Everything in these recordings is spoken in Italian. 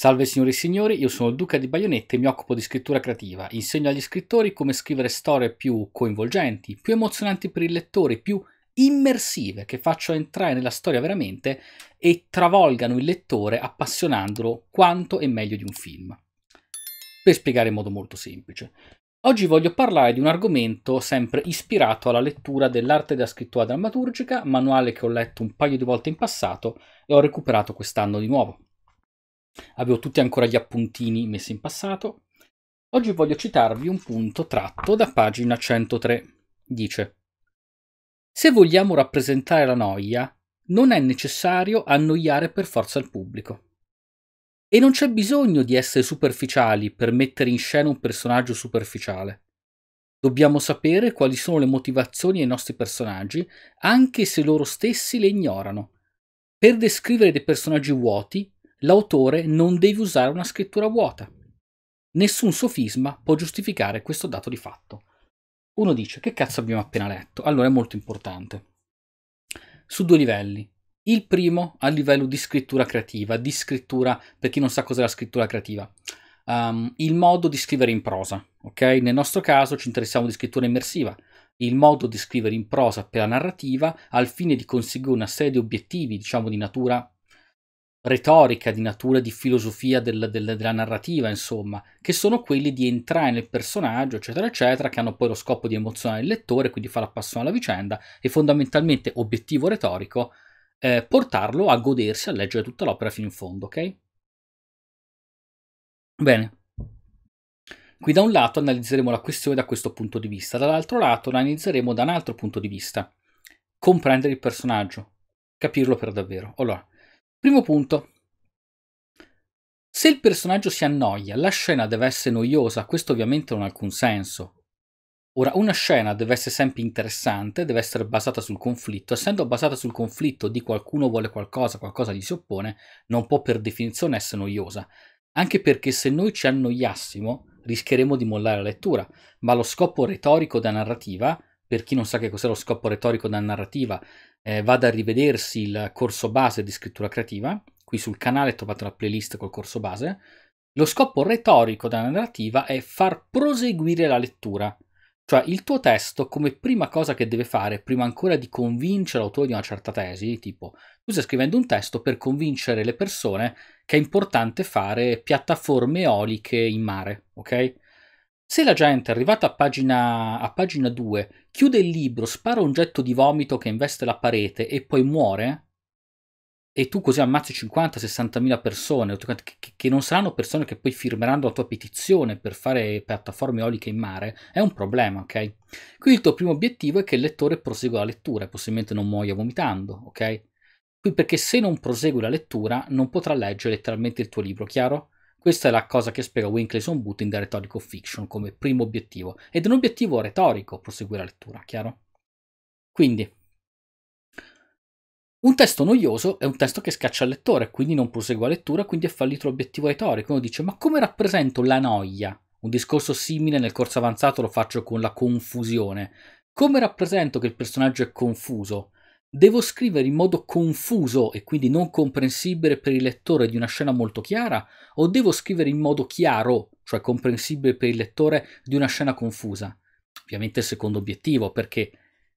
Salve signori e signori, io sono il Duca di Baionette e mi occupo di scrittura creativa. Insegno agli scrittori come scrivere storie più coinvolgenti, più emozionanti per il lettore, più immersive, che facciano entrare nella storia veramente e travolgano il lettore appassionandolo quanto è meglio di un film. Per spiegare in modo molto semplice. Oggi voglio parlare di un argomento sempre ispirato alla lettura dell'arte della scrittura drammaturgica, manuale che ho letto un paio di volte in passato e ho recuperato quest'anno di nuovo. Avevo tutti ancora gli appuntini messi in passato. Oggi voglio citarvi un punto tratto da pagina 103. Dice: Se vogliamo rappresentare la noia, non è necessario annoiare per forza il pubblico. E non c'è bisogno di essere superficiali per mettere in scena un personaggio superficiale. Dobbiamo sapere quali sono le motivazioni dei nostri personaggi, anche se loro stessi le ignorano. Per descrivere dei personaggi vuoti l'autore non deve usare una scrittura vuota. Nessun sofisma può giustificare questo dato di fatto. Uno dice che cazzo abbiamo appena letto? Allora è molto importante. Su due livelli. Il primo a livello di scrittura creativa, di scrittura, per chi non sa cos'è la scrittura creativa, um, il modo di scrivere in prosa, ok? Nel nostro caso ci interessiamo di scrittura immersiva, il modo di scrivere in prosa per la narrativa al fine di conseguire una serie di obiettivi, diciamo di natura retorica, di natura di filosofia del, del, della narrativa, insomma, che sono quelli di entrare nel personaggio, eccetera, eccetera, che hanno poi lo scopo di emozionare il lettore, quindi far appassionare la vicenda e fondamentalmente, obiettivo retorico, eh, portarlo a godersi, a leggere tutta l'opera fino in fondo, ok? Bene. Qui da un lato analizzeremo la questione da questo punto di vista, dall'altro lato la analizzeremo da un altro punto di vista. Comprendere il personaggio, capirlo per davvero. Allora, Primo punto. Se il personaggio si annoia, la scena deve essere noiosa, questo ovviamente non ha alcun senso. Ora, una scena deve essere sempre interessante, deve essere basata sul conflitto. Essendo basata sul conflitto di qualcuno vuole qualcosa, qualcosa gli si oppone, non può per definizione essere noiosa. Anche perché se noi ci annoiassimo, rischieremo di mollare la lettura. Ma lo scopo retorico della narrativa per chi non sa che cos'è lo scopo retorico della narrativa, eh, vada a rivedersi il corso base di scrittura creativa. Qui sul canale trovate la playlist col corso base. Lo scopo retorico della narrativa è far proseguire la lettura, cioè il tuo testo come prima cosa che deve fare, prima ancora di convincere l'autore di una certa tesi, tipo tu stai scrivendo un testo per convincere le persone che è importante fare piattaforme eoliche in mare, ok? Se la gente arrivata a pagina, a pagina 2 chiude il libro, spara un getto di vomito che investe la parete e poi muore, e tu così ammazzi 50 60000 persone, che, non saranno persone che poi firmeranno la tua petizione per fare piattaforme eoliche in mare, è un problema, ok? Quindi il tuo primo obiettivo è che il lettore prosegua la lettura e possibilmente non muoia vomitando, ok? Qui perché se non prosegui la lettura non potrà leggere letteralmente il tuo libro, chiaro? Questa è la cosa che spiega Winkleson Boot in The Rhetorical Fiction come primo obiettivo, ed è un obiettivo retorico, proseguire la lettura, chiaro? Quindi, un testo noioso è un testo che scaccia il lettore, quindi non prosegue la lettura, quindi è fallito l'obiettivo retorico. Uno dice, ma come rappresento la noia? Un discorso simile nel corso avanzato lo faccio con la confusione. Come rappresento che il personaggio è confuso? Devo scrivere in modo confuso e quindi non comprensibile per il lettore di una scena molto chiara o devo scrivere in modo chiaro, cioè comprensibile per il lettore di una scena confusa? Ovviamente il secondo obiettivo, perché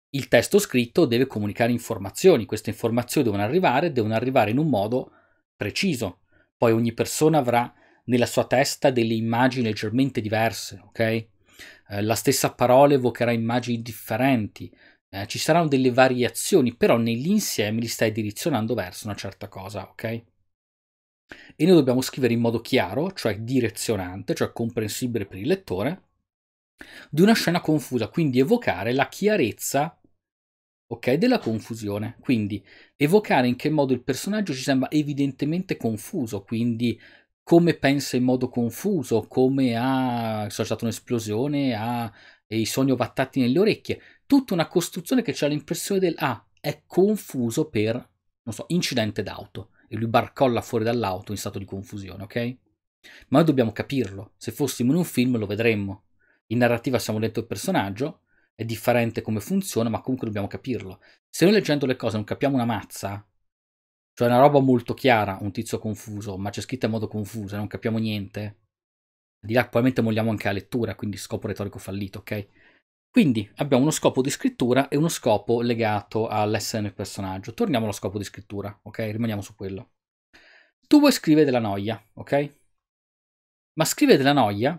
il testo scritto deve comunicare informazioni, queste informazioni devono arrivare, devono arrivare in un modo preciso. Poi ogni persona avrà nella sua testa delle immagini leggermente diverse, ok? Eh, la stessa parola evocherà immagini differenti, eh, ci saranno delle variazioni, però nell'insieme li stai direzionando verso una certa cosa, ok? E noi dobbiamo scrivere in modo chiaro, cioè direzionante, cioè comprensibile per il lettore, di una scena confusa, quindi evocare la chiarezza ok, della confusione. Quindi evocare in che modo il personaggio ci sembra evidentemente confuso, quindi come pensa in modo confuso, come ha stato un'esplosione, ha i sogni ovattati nelle orecchie, tutta una costruzione che c'è l'impressione del ah, è confuso per, non so, incidente d'auto e lui barcolla fuori dall'auto in stato di confusione, ok? Ma noi dobbiamo capirlo, se fossimo in un film lo vedremmo. In narrativa siamo dentro il personaggio, è differente come funziona, ma comunque dobbiamo capirlo. Se noi leggendo le cose non capiamo una mazza, cioè una roba molto chiara, un tizio confuso, ma c'è scritto in modo confuso, e non capiamo niente. Di là probabilmente molliamo anche la lettura, quindi scopo retorico fallito, ok? Quindi abbiamo uno scopo di scrittura e uno scopo legato all'essere nel personaggio. Torniamo allo scopo di scrittura, ok? Rimaniamo su quello. Tu vuoi scrivere della noia, ok? Ma scrivere della noia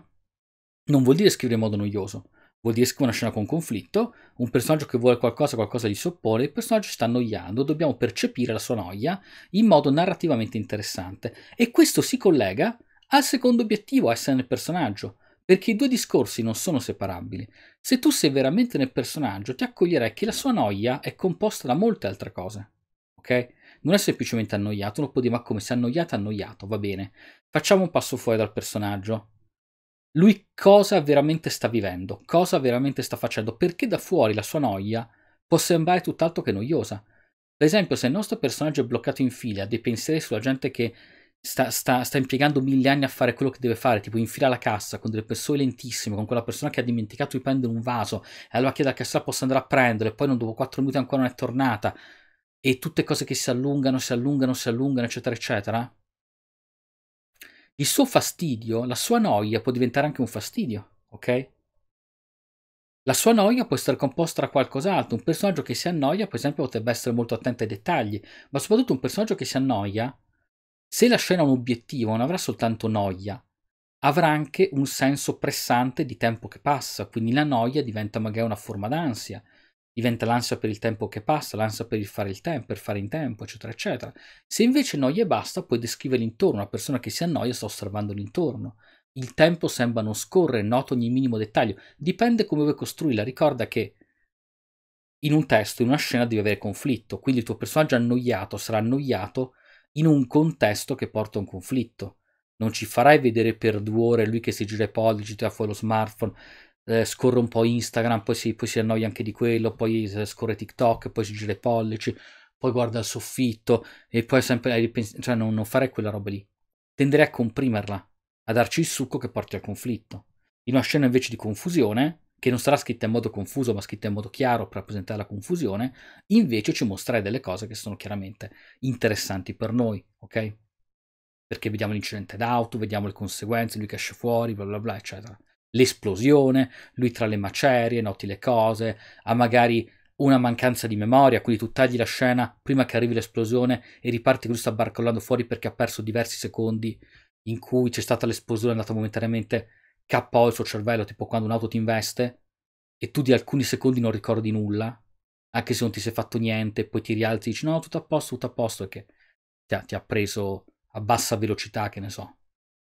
non vuol dire scrivere in modo noioso. Vuol dire scrivere una scena con conflitto, un personaggio che vuole qualcosa, qualcosa gli si il personaggio si sta annoiando, dobbiamo percepire la sua noia in modo narrativamente interessante. E questo si collega al secondo obiettivo, essere nel personaggio, perché i due discorsi non sono separabili. Se tu sei veramente nel personaggio, ti accoglierai che la sua noia è composta da molte altre cose, ok? Non è semplicemente annoiato, uno può dire ma come, si è annoiato, annoiato, va bene. Facciamo un passo fuori dal personaggio, lui cosa veramente sta vivendo, cosa veramente sta facendo, perché da fuori la sua noia può sembrare tutt'altro che noiosa. Per esempio, se il nostro personaggio è bloccato in fila, ha dei pensieri sulla gente che sta, sta, sta, impiegando mille anni a fare quello che deve fare, tipo in fila alla cassa con delle persone lentissime, con quella persona che ha dimenticato di prendere un vaso, e allora chiede al cassiere posso andare a prendere, e poi non, dopo 4 minuti ancora non è tornata, e tutte cose che si allungano, si allungano, si allungano, eccetera, eccetera il suo fastidio, la sua noia può diventare anche un fastidio, ok? La sua noia può essere composta da qualcos'altro, un personaggio che si annoia, per esempio, potrebbe essere molto attento ai dettagli, ma soprattutto un personaggio che si annoia, se la scena ha un obiettivo, non avrà soltanto noia, avrà anche un senso pressante di tempo che passa, quindi la noia diventa magari una forma d'ansia, diventa l'ansia per il tempo che passa, l'ansia per il fare il tempo, per fare in tempo, eccetera, eccetera. Se invece noia e basta, puoi descrivere intorno, una persona che si annoia sta osservando l'intorno. Il tempo sembra non scorrere, noto ogni minimo dettaglio, dipende come vuoi costruirla, ricorda che in un testo, in una scena devi avere conflitto, quindi il tuo personaggio annoiato sarà annoiato in un contesto che porta a un conflitto. Non ci farai vedere per due ore lui che si gira i pollici, tira fuori lo smartphone, eh, scorre un po' Instagram, poi si, poi si, annoia anche di quello, poi scorre TikTok, poi si gira i pollici, poi guarda il soffitto e poi sempre cioè non, non fare quella roba lì. Tendere a comprimerla, a darci il succo che porti al conflitto. In una scena invece di confusione, che non sarà scritta in modo confuso ma scritta in modo chiaro per rappresentare la confusione, invece ci mostrerai delle cose che sono chiaramente interessanti per noi, ok? Perché vediamo l'incidente d'auto, vediamo le conseguenze, lui che esce fuori, bla bla bla, eccetera l'esplosione, lui tra le macerie, noti le cose, ha magari una mancanza di memoria, quindi tu tagli la scena prima che arrivi l'esplosione e riparti che lui sta barcollando fuori perché ha perso diversi secondi in cui c'è stata l'esplosione, è andata momentaneamente KO il suo cervello, tipo quando un'auto ti investe e tu di alcuni secondi non ricordi nulla, anche se non ti sei fatto niente, poi ti rialzi e dici no, tutto a posto, tutto a posto, perché ti ha, ti ha preso a bassa velocità, che ne so,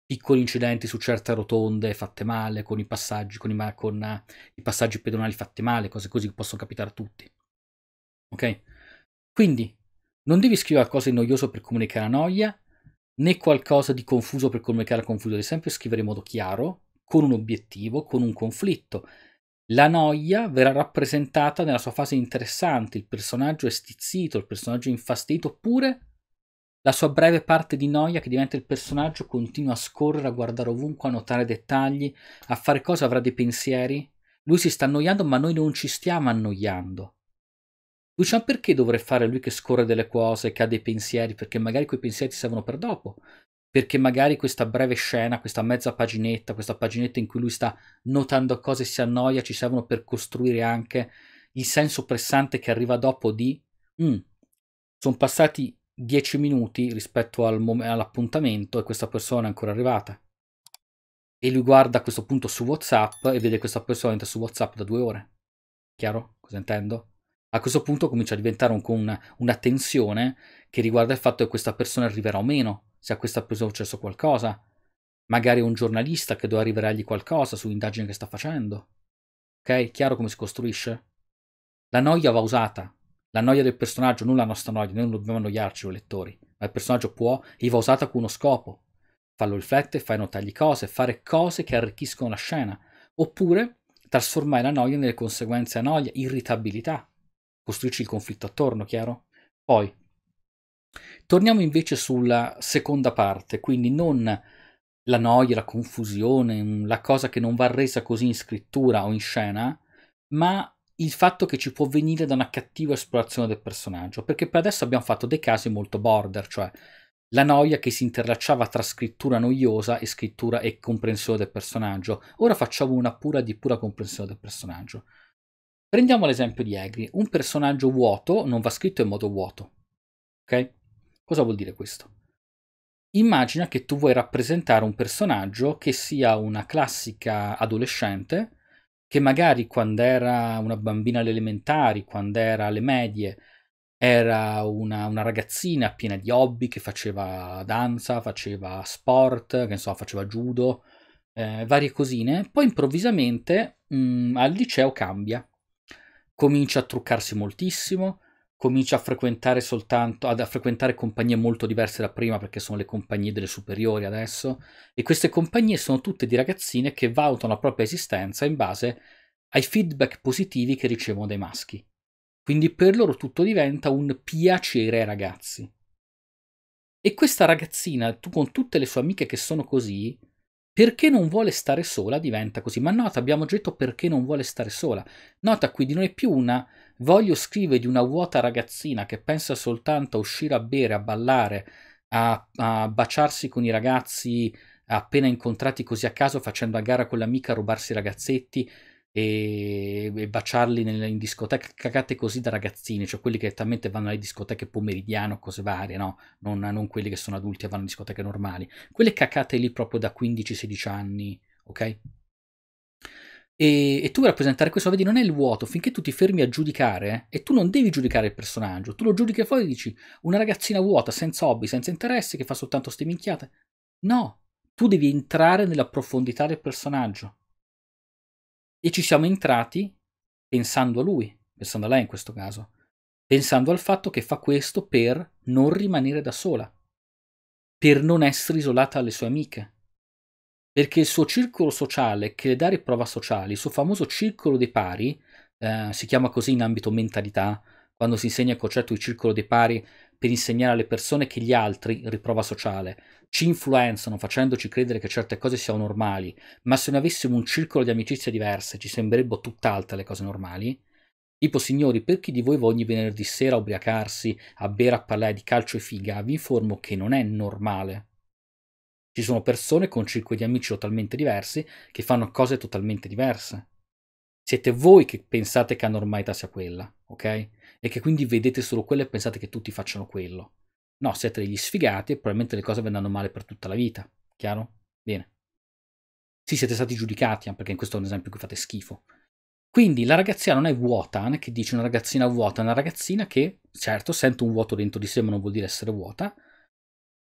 piccoli incidenti su certe rotonde fatte male, con i passaggi, con i, con, eh, i passaggi pedonali fatti male, cose così che possono capitare a tutti. Ok? Quindi non devi scrivere qualcosa di noioso per comunicare la noia, né qualcosa di confuso per comunicare la confusione, devi sempre scrivere in modo chiaro, con un obiettivo, con un conflitto. La noia verrà rappresentata nella sua fase interessante, il personaggio è stizzito, il personaggio è infastidito oppure la sua breve parte di noia che diventa il personaggio continua a scorrere, a guardare ovunque, a notare dettagli, a fare cosa avrà dei pensieri. Lui si sta annoiando, ma noi non ci stiamo annoiando. Lucian, perché dovrei fare lui che scorre delle cose, che ha dei pensieri? Perché magari quei pensieri ti servono per dopo. Perché magari questa breve scena, questa mezza paginetta, questa paginetta in cui lui sta notando cose e si annoia, ci servono per costruire anche il senso pressante che arriva dopo di... Mm, sono passati 10 minuti rispetto al mom- all'appuntamento e questa persona è ancora arrivata. E lui guarda a questo punto su WhatsApp e vede questa persona entra su WhatsApp da due ore. Chiaro? Cosa intendo? A questo punto comincia a diventare un, una, una tensione che riguarda il fatto che questa persona arriverà o meno, se a questa persona è successo qualcosa. Magari un giornalista che doveva arrivergli qualcosa sull'indagine che sta facendo. Ok? Chiaro come si costruisce? La noia va usata, la noia del personaggio, non la nostra noia, noi non dobbiamo annoiarci, o lettori, ma il personaggio può e va usata con uno scopo. Farlo riflettere, fai notargli cose, fare cose che arricchiscono la scena. Oppure trasformare la noia nelle conseguenze a noia, irritabilità. Costruirci il conflitto attorno, chiaro? Poi, torniamo invece sulla seconda parte, quindi non la noia, la confusione, la cosa che non va resa così in scrittura o in scena, ma il fatto che ci può venire da una cattiva esplorazione del personaggio, perché per adesso abbiamo fatto dei casi molto border, cioè la noia che si interlacciava tra scrittura noiosa e scrittura e comprensione del personaggio. Ora facciamo una pura di pura comprensione del personaggio. Prendiamo l'esempio di Egri, Un personaggio vuoto non va scritto in modo vuoto. Ok? Cosa vuol dire questo? Immagina che tu vuoi rappresentare un personaggio che sia una classica adolescente che magari quando era una bambina alle elementari, quando era alle medie, era una, una, ragazzina piena di hobby che faceva danza, faceva sport, che so, faceva judo, eh, varie cosine. Poi improvvisamente mh, mm, al liceo cambia, comincia a truccarsi moltissimo, comincia a frequentare soltanto, ad, a frequentare compagnie molto diverse da prima perché sono le compagnie delle superiori adesso e queste compagnie sono tutte di ragazzine che valutano la propria esistenza in base ai feedback positivi che ricevono dai maschi. Quindi per loro tutto diventa un piacere ai ragazzi. E questa ragazzina, tu con tutte le sue amiche che sono così, perché non vuole stare sola diventa così. Ma nota, abbiamo già detto perché non vuole stare sola. Nota quindi non è più una voglio scrivere di una vuota ragazzina che pensa soltanto a uscire a bere, a ballare, a, a baciarsi con i ragazzi appena incontrati così a caso facendo a gara con l'amica a rubarsi i ragazzetti e, e baciarli nel, in discoteca, cagate così da ragazzini, cioè quelli che talmente vanno alle discoteche pomeridiano, cose varie, no? Non, non quelli che sono adulti e vanno in discoteche normali. Quelle cacate lì proprio da 15-16 anni, ok? E, e, tu vuoi rappresentare questo, vedi, non è il vuoto, finché tu ti fermi a giudicare, eh, e tu non devi giudicare il personaggio, tu lo giudichi fuori e dici, una ragazzina vuota, senza hobby, senza interessi, che fa soltanto ste minchiate. No, tu devi entrare nella profondità del personaggio e ci siamo entrati pensando a lui, pensando a lei in questo caso, pensando al fatto che fa questo per non rimanere da sola, per non essere isolata dalle sue amiche, perché il suo circolo sociale che le dà riprova sociale, il suo famoso circolo dei pari, eh, si chiama così in ambito mentalità, quando si insegna il concetto di circolo dei pari, per insegnare alle persone che gli altri, riprova sociale, ci influenzano facendoci credere che certe cose siano normali, ma se ne avessimo un circolo di amicizie diverse ci sembrerebbero tutt'altre le cose normali? Tipo, signori, per chi di voi va ogni venerdì sera a ubriacarsi, a bere, a parlare di calcio e figa, vi informo che non è normale. Ci sono persone con circoli di amici totalmente diversi che fanno cose totalmente diverse. Siete voi che pensate che la normalità sia quella, ok? e che quindi vedete solo quello e pensate che tutti facciano quello. No, siete degli sfigati e probabilmente le cose vanno male per tutta la vita. Chiaro? Bene. Sì, siete stati giudicati, eh, perché in questo è un esempio che fate schifo. Quindi la ragazzina non è vuota, non è che dice una ragazzina vuota, è una ragazzina che, certo, sente un vuoto dentro di sé, ma non vuol dire essere vuota,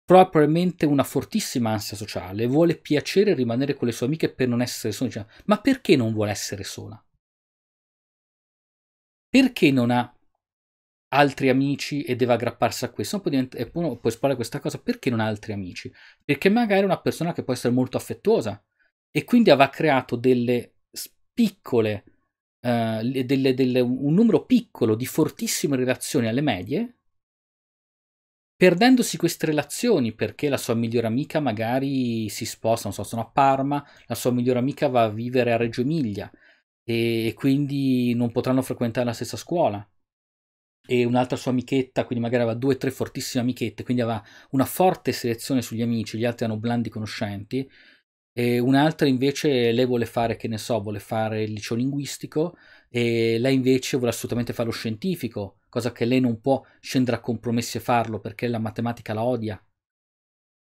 probabilmente una fortissima ansia sociale, vuole piacere rimanere con le sue amiche per non essere sola. ma perché non vuole essere sola? Perché non ha altri amici e deve aggrapparsi a questo. Uno può, e eh, uno può esplorare questa cosa perché non ha altri amici? Perché magari è una persona che può essere molto affettuosa e quindi aveva creato delle piccole, uh, delle, delle, un numero piccolo di fortissime relazioni alle medie. Perdendosi queste relazioni perché la sua migliore amica magari si sposta, non so, sono a Parma, la sua migliore amica va a vivere a Reggio Emilia e quindi non potranno frequentare la stessa scuola e un'altra sua amichetta, quindi magari aveva due o tre fortissime amichette, quindi aveva una forte selezione sugli amici, gli altri erano blandi conoscenti, e un'altra invece lei vuole fare, che ne so, vuole fare il liceo linguistico e lei invece vuole assolutamente fare lo scientifico, cosa che lei non può scendere a compromessi e farlo perché la matematica la odia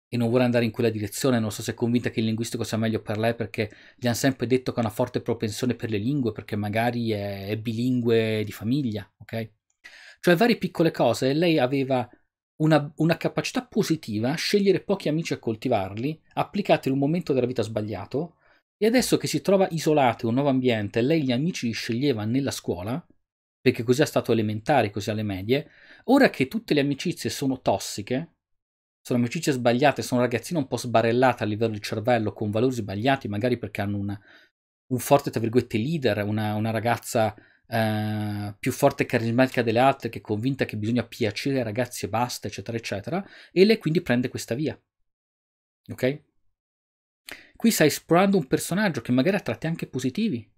e non vuole andare in quella direzione, non so se è convinta che il linguistico sia meglio per lei perché gli hanno sempre detto che ha una forte propensione per le lingue perché magari è, è bilingue di famiglia, ok? Cioè varie piccole cose, lei aveva una, una capacità positiva, scegliere pochi amici e coltivarli, applicati in un momento della vita sbagliato, e adesso che si trova isolata in un nuovo ambiente, lei gli amici li sceglieva nella scuola, perché così è stato elementare, così alle medie, ora che tutte le amicizie sono tossiche, sono amicizie sbagliate, sono ragazzine un po' sbarellate a livello di cervello, con valori sbagliati, magari perché hanno una, un forte, tra virgolette, leader, una, una ragazza eh, più forte e carismatica delle altre, che è convinta che bisogna piacere ai ragazzi e basta, eccetera, eccetera, e lei quindi prende questa via. Ok? Qui stai esplorando un personaggio che magari ha tratti anche positivi.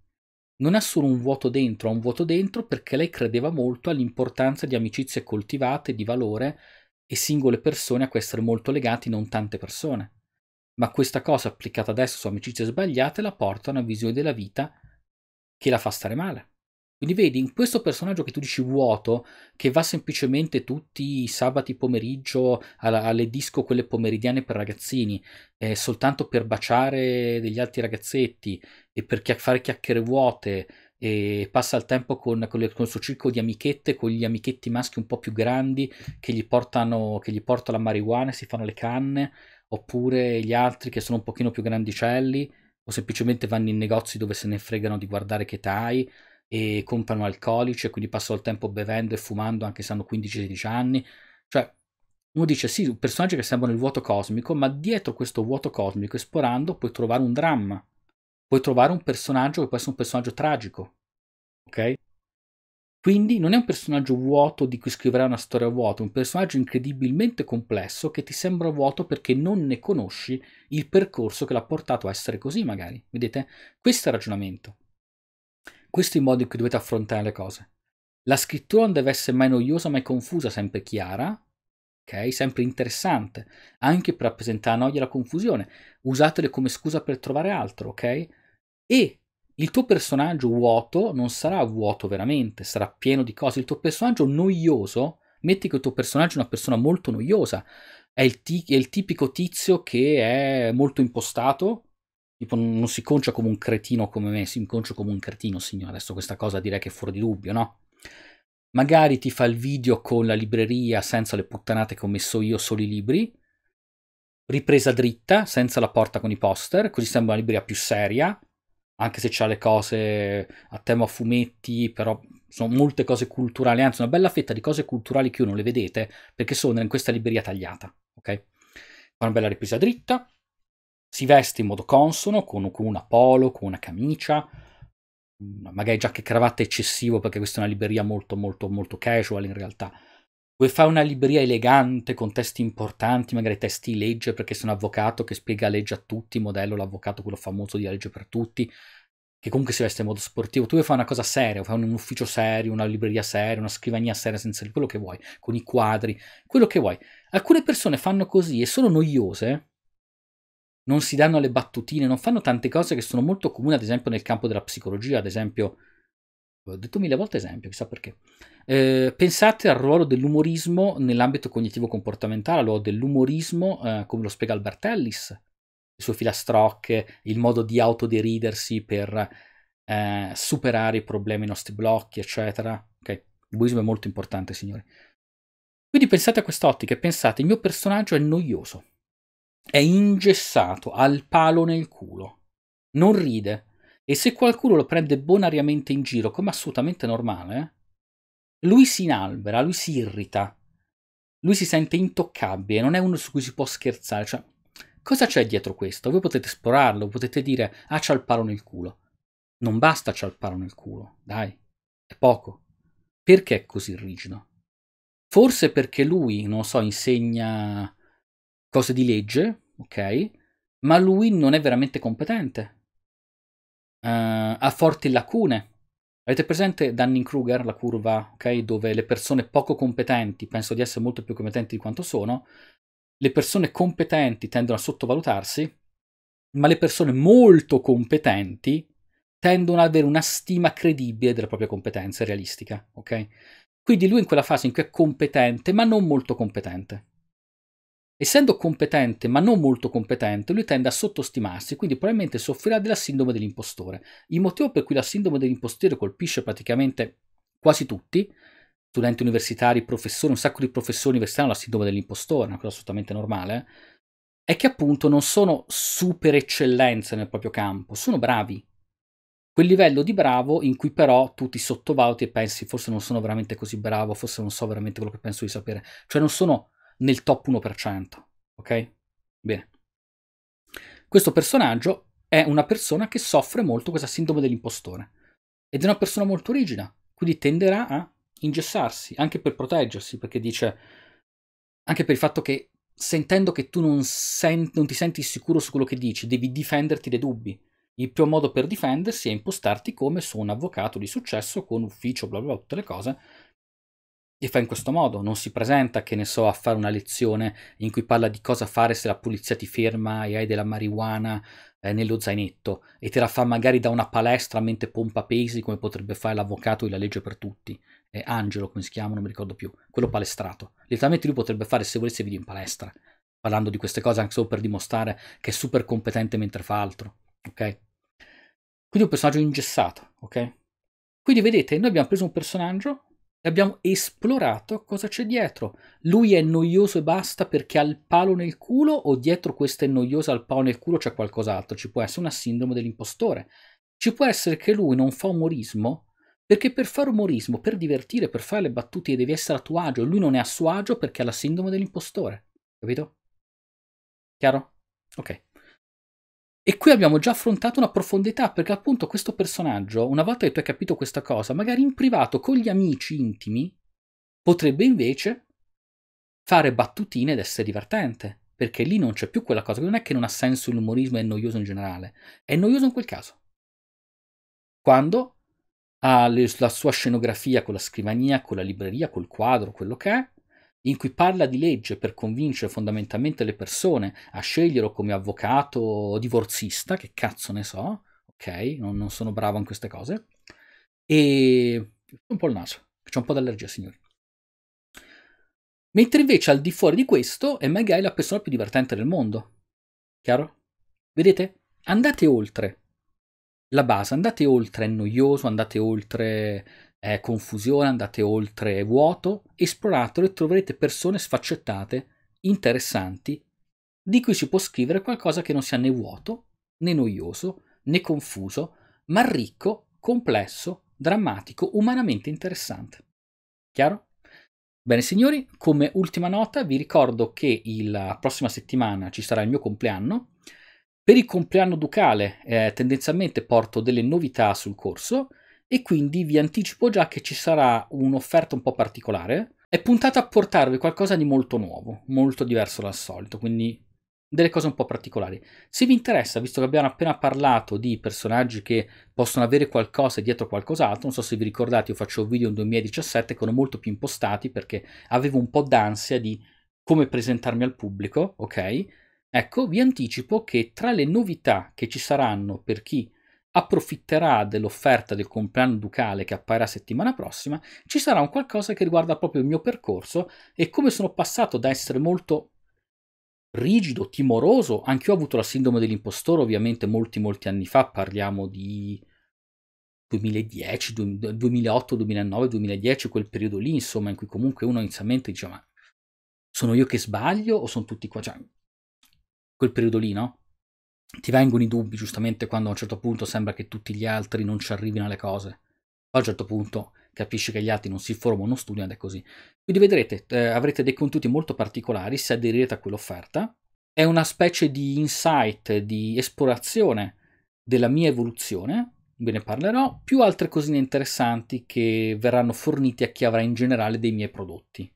Non ha solo un vuoto dentro, ha un vuoto dentro perché lei credeva molto all'importanza di amicizie coltivate, di valore e singole persone a cui essere molto legati, non tante persone. Ma questa cosa applicata adesso su amicizie sbagliate la porta a una visione della vita che la fa stare male. Quindi vedi, in questo personaggio che tu dici vuoto, che va semplicemente tutti i sabati pomeriggio alla, alle disco, quelle pomeridiane per ragazzini, eh, soltanto per baciare degli altri ragazzetti e per chiac- fare chiacchiere vuote, e passa il tempo con, con, le, con, il suo circo di amichette, con gli amichetti maschi un po' più grandi che gli portano, che gli portano la marijuana e si fanno le canne, oppure gli altri che sono un pochino più grandicelli o semplicemente vanno in negozi dove se ne fregano di guardare che tai e comprano alcolici e cioè, quindi passano il tempo bevendo e fumando anche se hanno 15-16 anni. Cioè, uno dice sì, un personaggio che sembra il vuoto cosmico, ma dietro questo vuoto cosmico, esplorando, puoi trovare un dramma. Puoi trovare un personaggio che può essere un personaggio tragico. Ok? Quindi non è un personaggio vuoto di cui scriverai una storia vuota, è un personaggio incredibilmente complesso che ti sembra vuoto perché non ne conosci il percorso che l'ha portato a essere così, magari. Vedete? Questo è il ragionamento. Questo è il modo in cui dovete affrontare le cose. La scrittura non deve essere mai noiosa, mai confusa, sempre chiara, ok? Sempre interessante, anche per rappresentare la noia e la confusione. Usatele come scusa per trovare altro, ok? E il tuo personaggio vuoto non sarà vuoto veramente, sarà pieno di cose. Il tuo personaggio noioso, metti che il tuo personaggio è una persona molto noiosa, è il, t- è il tipico tizio che è molto impostato, Tipo, non si concia come un cretino come me, si inconcia come un cretino, signore. Adesso questa cosa direi che è fuori di dubbio, no? Magari ti fa il video con la libreria senza le puttanate che ho messo io, solo i libri. Ripresa dritta, senza la porta con i poster, così sembra una libreria più seria. Anche se c'ha le cose a tema fumetti, però sono molte cose culturali, anzi una bella fetta di cose culturali che io non le vedete, perché sono in questa libreria tagliata, ok? Fa una bella ripresa dritta, si veste in modo consono, con, una polo, con una camicia, mm, magari giacca e cravatta eccessivo perché questa è una libreria molto molto molto casual in realtà. Vuoi fare una libreria elegante con testi importanti, magari testi legge perché sei un avvocato che spiega legge a tutti, modello l'avvocato quello famoso di legge per tutti, che comunque si veste in modo sportivo. Tu vuoi fare una cosa seria, fai un ufficio serio, una libreria seria, una scrivania seria senza quello che vuoi, con i quadri, quello che vuoi. Alcune persone fanno così e sono noiose non si danno le battutine, non fanno tante cose che sono molto comuni, ad esempio nel campo della psicologia, ad esempio, ho detto mille volte esempio, chissà perché. Eh, pensate al ruolo dell'umorismo nell'ambito cognitivo-comportamentale, al ruolo dell'umorismo, eh, come lo spiega Albert Ellis, le sue filastrocche, il modo di autoderidersi per eh, superare i problemi, i nostri blocchi, eccetera. Ok, l'umorismo è molto importante, signori. Quindi pensate a quest'ottica e pensate, il mio personaggio è noioso è ingessato, al palo nel culo. Non ride. E se qualcuno lo prende bonariamente in giro, come assolutamente normale, eh, lui si inalbera, lui si irrita. Lui si sente intoccabile, non è uno su cui si può scherzare. Cioè, cosa c'è dietro questo? Voi potete esplorarlo, potete dire, ah, c'ha il palo nel culo. Non basta c'ha il palo nel culo, dai, è poco. Perché è così rigido? Forse perché lui, non lo so, insegna cose di legge, ok? Ma lui non è veramente competente. Uh, ha forti lacune. Avete presente dunning Kruger, la curva, ok? Dove le persone poco competenti, penso di essere molto più competenti di quanto sono, le persone competenti tendono a sottovalutarsi, ma le persone molto competenti tendono ad avere una stima credibile della propria competenza realistica, ok? Quindi lui in quella fase in cui è competente, ma non molto competente. Essendo competente ma non molto competente, lui tende a sottostimarsi, quindi probabilmente soffrirà della sindrome dell'impostore. Il motivo per cui la sindrome dell'impostore colpisce praticamente quasi tutti, studenti universitari, professori, un sacco di professori universitari hanno la sindrome dell'impostore, una cosa assolutamente normale, è che appunto non sono super eccellenze nel proprio campo, sono bravi, quel livello di bravo in cui però tu ti sottovaluti e pensi forse non sono veramente così bravo, forse non so veramente quello che penso di sapere, cioè non sono nel top 1%. Ok? Bene. Questo personaggio è una persona che soffre molto questa sindrome dell'impostore ed è una persona molto rigida, quindi tenderà a ingessarsi anche per proteggersi, perché dice anche per il fatto che sentendo che tu non, sen- non ti senti sicuro su quello che dici, devi difenderti dai dubbi. Il primo modo per difendersi è impostarti come su un avvocato di successo con ufficio, bla bla bla, tutte le cose, e fa in questo modo, non si presenta, che ne so, a fare una lezione in cui parla di cosa fare se la polizia ti ferma e hai della marijuana eh, nello zainetto e te la fa magari da una palestra mentre pompa pesi come potrebbe fare l'avvocato di La legge per tutti, eh, Angelo come si chiama, non mi ricordo più, quello palestrato. Letteralmente lui potrebbe fare se volesse video in palestra, parlando di queste cose anche solo per dimostrare che è super competente mentre fa altro, ok? Quindi un personaggio ingessato, ok? Quindi vedete, noi abbiamo preso un personaggio Abbiamo esplorato cosa c'è dietro. Lui è noioso e basta perché ha il palo nel culo o dietro questa è noiosa al palo nel culo c'è qualcos'altro? Ci può essere una sindrome dell'impostore. Ci può essere che lui non fa umorismo perché per fare umorismo, per divertire, per fare le battute devi essere a tuo agio. Lui non è a suo agio perché ha la sindrome dell'impostore. Capito? Chiaro? Ok. E qui abbiamo già affrontato una profondità, perché appunto questo personaggio, una volta che tu hai capito questa cosa, magari in privato con gli amici intimi, potrebbe invece fare battutine ed essere divertente, perché lì non c'è più quella cosa, non è che non ha senso l'umorismo e è noioso in generale, è noioso in quel caso. Quando ha la sua scenografia con la scrivania, con la libreria, col quadro, quello che è, in cui parla di legge per convincere fondamentalmente le persone a sceglierlo come avvocato o divorzista, che cazzo ne so, ok? Non, non sono bravo in queste cose. E un po' il naso, c'è un po' d'allergia, signori. Mentre invece al di fuori di questo, è magari la persona più divertente del mondo. Chiaro? Vedete? Andate oltre la base, andate oltre, è noioso, andate oltre eh, confusione, andate oltre vuoto, esploratelo e troverete persone sfaccettate, interessanti, di cui si può scrivere qualcosa che non sia né vuoto, né noioso, né confuso, ma ricco, complesso, drammatico, umanamente interessante. Chiaro? Bene signori, come ultima nota vi ricordo che la prossima settimana ci sarà il mio compleanno. Per il compleanno ducale eh, tendenzialmente porto delle novità sul corso, e quindi vi anticipo già che ci sarà un'offerta un po' particolare. È puntata a portarvi qualcosa di molto nuovo, molto diverso dal solito, quindi delle cose un po' particolari. Se vi interessa, visto che abbiamo appena parlato di personaggi che possono avere qualcosa dietro qualcos'altro, non so se vi ricordate, io faccio video nel 2017 che erano molto più impostati perché avevo un po' d'ansia di come presentarmi al pubblico, ok? Ecco, vi anticipo che tra le novità che ci saranno per chi approfitterà dell'offerta del compleanno ducale che apparirà settimana prossima, ci sarà un qualcosa che riguarda proprio il mio percorso e come sono passato da essere molto rigido, timoroso, anche io ho avuto la sindrome dell'impostore ovviamente molti molti anni fa, parliamo di 2010, 2008, 2009, 2010, quel periodo lì insomma in cui comunque uno inizialmente dice ma sono io che sbaglio o sono tutti qua? Cioè, quel periodo lì no? ti vengono i dubbi giustamente quando a un certo punto sembra che tutti gli altri non ci arrivino alle cose. a un certo punto capisci che gli altri non si formano, non studiano ed è così. Quindi vedrete, eh, avrete dei contenuti molto particolari se aderirete a quell'offerta. È una specie di insight, di esplorazione della mia evoluzione, ve ne parlerò, più altre cosine interessanti che verranno fornite a chi avrà in generale dei miei prodotti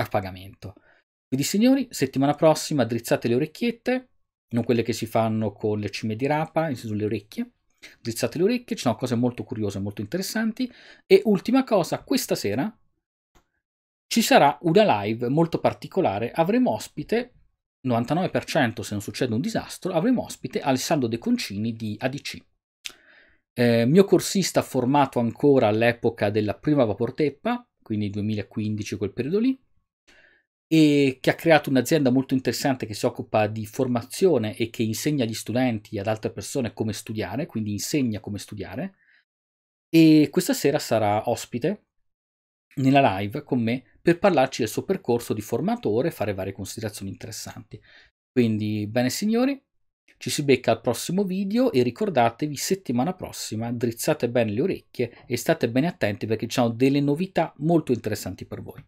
a pagamento. Quindi signori, settimana prossima drizzate le orecchiette, non quelle che si fanno con le cime di rapa, in senso orecchie. Drizzate le orecchie, ci sono cose molto curiose, molto interessanti. E ultima cosa, questa sera ci sarà una live molto particolare. Avremo ospite, 99% se non succede un disastro, avremo ospite Alessandro De Concini di ADC. Eh, mio corsista formato ancora all'epoca della prima Vaporteppa, quindi 2015, quel periodo lì, e che ha creato un'azienda molto interessante che si occupa di formazione e che insegna agli studenti e ad altre persone come studiare, quindi insegna come studiare. E questa sera sarà ospite nella live con me per parlarci del suo percorso di formatore e fare varie considerazioni interessanti. Quindi, bene signori, ci si becca al prossimo video e ricordatevi settimana prossima drizzate bene le orecchie e state bene attenti perché ci sono delle novità molto interessanti per voi.